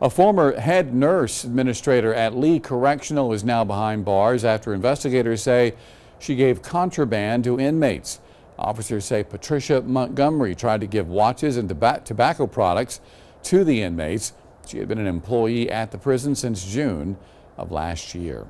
A former head nurse administrator at Lee Correctional is now behind bars after investigators say she gave contraband to inmates. Officers say Patricia Montgomery tried to give watches and tobacco products to the inmates. She had been an employee at the prison since June of last year.